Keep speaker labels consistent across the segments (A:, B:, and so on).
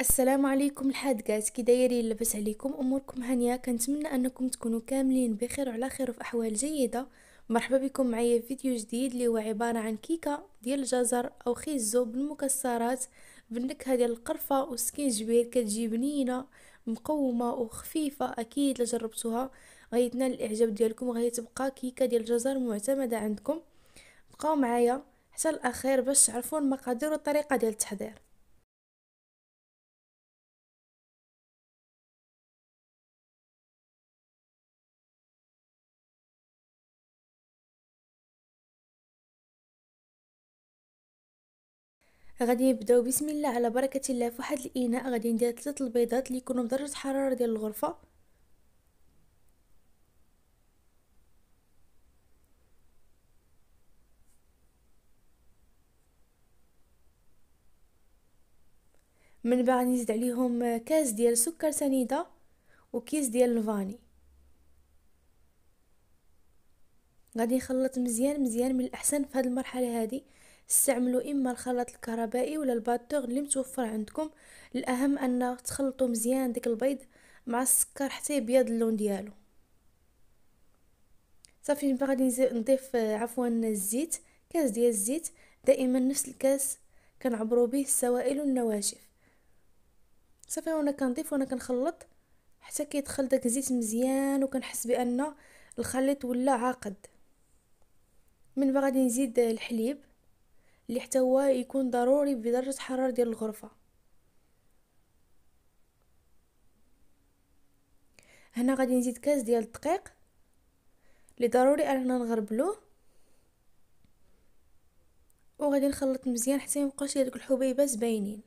A: السلام عليكم الحادقات كي دايرين لاباس عليكم اموركم هانيه كنتمنى انكم تكونوا كاملين بخير وعلى خير وفي احوال جيده مرحبا بكم معايا في فيديو جديد اللي هو عباره عن كيكه ديال الجزر او خيزو بالمكسرات بالنكهه ديال القرفه والسكينجبير كتجي بنينه مقومه وخفيفه اكيد لجربتوها غيتنا الاعجاب ديالكم وغيتبقى كيكه ديال الجزر معتمده عندكم بقاو
B: معايا حتى الاخير باش تعرفوا المقادير والطريقه ديال التحضير غادي نبداو بسم الله على بركه الله في واحد
A: الاناء غادي ندير ثلاثه البيضات اللي يكونوا بدرجه الحراره ديال الغرفه من بعد نزيد عليهم كاس ديال سكر سنيده وكيس ديال الفاني غادي نخلط مزيان مزيان من الاحسن في هذه المرحله هذه استعملوا اما الخلاط الكهربائي ولا الباتور اللي متوفر عندكم الاهم ان تخلطوا مزيان ديك البيض مع السكر حتى يبيض اللون ديالو صافي دابا غادي نضيف آه، عفوا الزيت كاس ديال الزيت دائما نفس الكاس كنعبروا به السوائل والنواشف صافي وانا كنضيف وانا كنخلط حتى كيدخل داك الزيت مزيان وكنحس بان الخليط ولا عاقد من غادي نزيد الحليب اللي حتى هو يكون ضروري بدرجه حراره ديال الغرفه هنا غادي نزيد كاس ديال الدقيق اللي ضروري اننا نغربلوه وغادي نخلط مزيان حتى ميبقاوش ليا الحبيبات باينين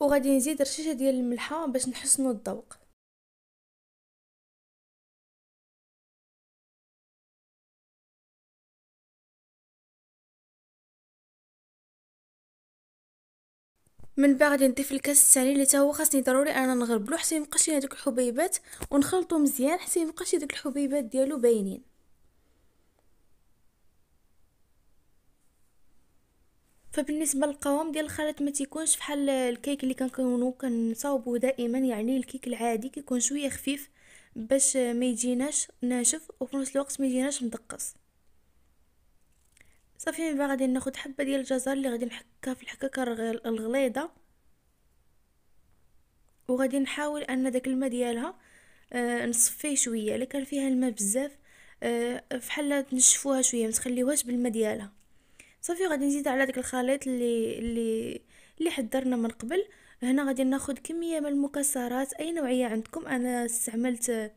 A: وغادي
B: نزيد رشيشه ديال الملحه باش نحسنوا الذوق من بعد نضيف الكاس
A: الثاني اللي هو خاصني ضروري انا نغربلو حتى يبقاش لي هذوك الحبيبات ونخلطو مزيان حتى يبقاش دوك الحبيبات ديالو باينين فبالنسبه للقوام ديال الخليط ما تيكونش بحال الكيك اللي كنكونو كنصاوبوه دائما يعني الكيك العادي كيكون شويه خفيف باش ما يجيناش ناشف وفي نفس الوقت ما يجيناش مدقص صافي من بعد غادي ناخد حبه ديال الجزر اللي غادي نحكها في الحكاكه الغليظه وغادي نحاول ان داك الماء ديالها آه، نصفيه شويه الا كان فيها الماء بزاف آه، فحال تنشفوها شويه ما تخليوهاش بالماء ديالها صافي غادي نزيد على داك الخليط اللي اللي اللي حضرنا من قبل هنا غادي ناخد كميه من المكسرات اي نوعيه عندكم انا استعملت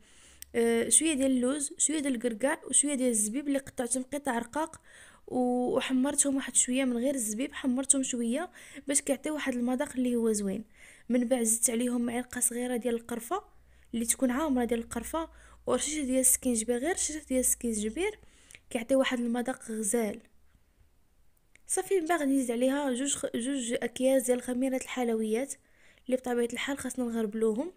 A: آه، شويه ديال اللوز شويه ديال الكركاع وشويه ديال الزبيب اللي قطعتهم قطع رقاق وحمرتهم واحد شويه من غير الزبيب حمرتهم شويه باش كيعطيو واحد المذاق اللي هو زوين من بعد زدت عليهم معلقه صغيره ديال القرفه اللي تكون عامره ديال القرفه ورشيشه ديال السكينجبير غير رشيشه ديال السكينجبير كيعطي واحد المذاق غزال صافي من بعد نزيد عليها جوج جوج اكياس ديال خميره الحلويات اللي بطبيعه الحال خاصنا نغربلوهم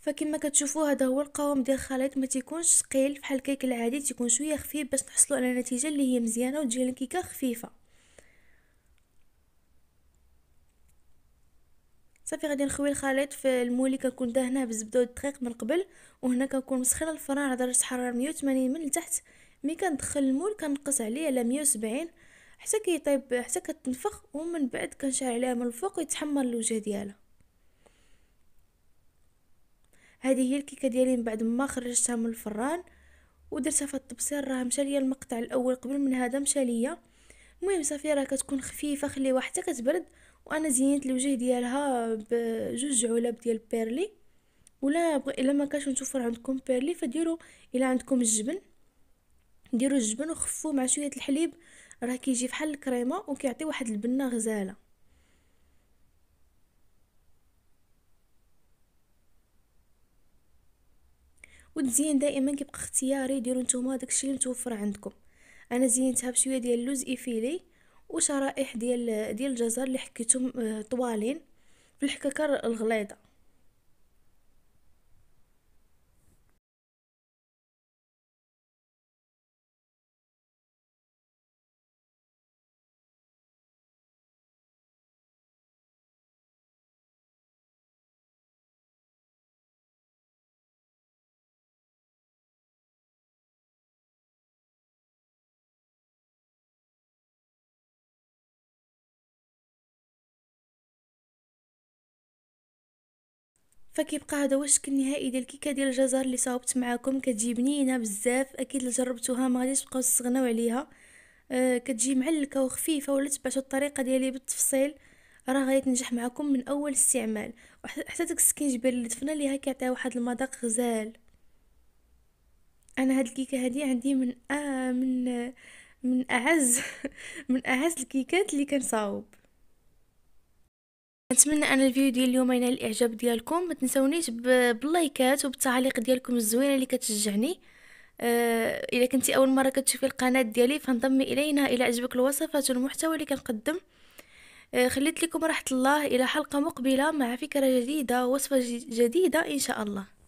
B: فكما كتشوفوا هذا هو القوام ديال الخليط ما
A: تيكونش ثقيل بحال الكيك العادي تيكون شويه خفيف باش نحصلوا على نتيجه اللي هي مزيانه وتجي الكيكه خفيفه صافي غادي نخوي الخليط في المولي كنكون دهناه بالزبده والدقيق من قبل وهنا كنكون مسخنه الفران على درجه حراره 180 من لتحت ملي كندخل المول كنقص عليه على 170 حتى كيطيب حتى كتنفخ ومن بعد كنشعل عليها من الفوق ويتحمر الوجه ديالها هذه هي الكيكه ديالي من بعد ما خرجتها من الفران ودرتها في الطبسير راه مشى ليا المقطع الاول قبل من هذا مشى ليا المهم صافي راه كتكون خفيفه خليوها حتى كتبرد وانا زينت الوجه ديالها بجوج علب ديال بيرلي ولا بغ... الا ما كاش نتوفر عندكم بيرلي فديروا الا عندكم الجبن ديروا الجبن وخفوه مع شويه الحليب راه كيجي بحال الكريمه وكيعطي واحد البنه غزاله والزين دائما كيبقى اختياري ديروا نتوما داكشي اللي متوفر عندكم انا زينتها بشويه ديال اللوز ايفيلي وشرائح ديال ديال الجزر اللي حكيتهم آه، طوالين في الحكاكه
B: الغليظه فكيبقى هذا هو الشكل النهائي ديال الكيكه ديال الجزر اللي صاوبت معاكم
A: كتجي بنينه بزاف اكيد جربتوها ما غاديش تبقاو تستغناو عليها أه كتجي معلكه وخفيفه ولا تبعتوا الطريقه ديالي بالتفصيل راه غادي تنجح معكم من اول استعمال حتى داك السكينجبير اللي دفنا ليها كيعطيها واحد المذاق غزال انا هاد الكيكه هادي عندي من آه من آه، من اعز من اعز الكيكات اللي كنصاوب نتمنى ان الفيديو ديال اليوم ينال الاعجاب ديالكم ما تنسونيش باللايكات وبالتعاليق ديالكم الزوينه اللي كتشجعني أه الا كنتي اول مره كتشوفي القناه ديالي فانضمي الينا الى عجبك الوصفات والمحتوى اللي كنقدم أه خليت لكم راحه الله الى حلقه مقبله مع
B: فكره جديده ووصفه جديده ان شاء الله